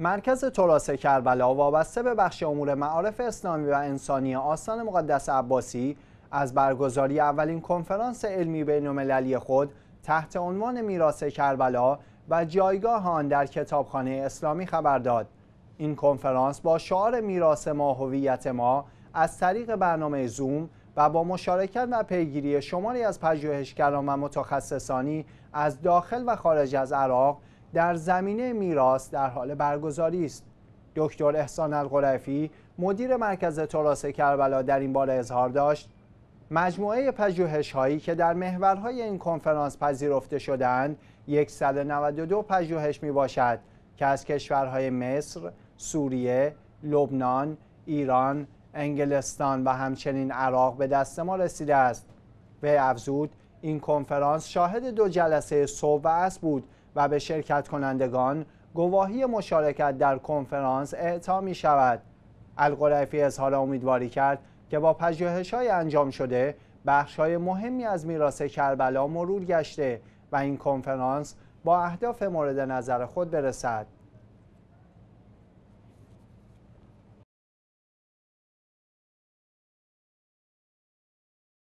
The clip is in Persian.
مرکز تراس کربلا وابسته به بخش امور معارف اسلامی و انسانی آستان مقدس عباسی از برگزاری اولین کنفرانس علمی بین خود تحت عنوان میراث کربلا و جایگاه آن در کتابخانه اسلامی خبر داد. این کنفرانس با شعار میراث ما هویت ما از طریق برنامه زوم و با مشارکت و پیگیری شماری از پژوهشگران و متخصصانی از داخل و خارج از عراق در زمینه میراث در حال برگزاری است دکتر احسان القرفی مدیر مرکز تراس کربلا در این باره اظهار داشت مجموعه پژوهش هایی که در محورهای این کنفرانس پذیرفته شدند 192 پژوهش می باشد که از کشورهای مصر، سوریه، لبنان، ایران، انگلستان و همچنین عراق به دست ما رسیده است. به افزود این کنفرانس شاهد دو جلسه صبح و بود و به شرکت کنندگان گواهی مشارکت در کنفرانس اعطا می شود از اظهار امیدواری کرد که با پجوهش های انجام شده بخش های مهمی از میراث کربلا مرور گشته و این کنفرانس با اهداف مورد نظر خود برسد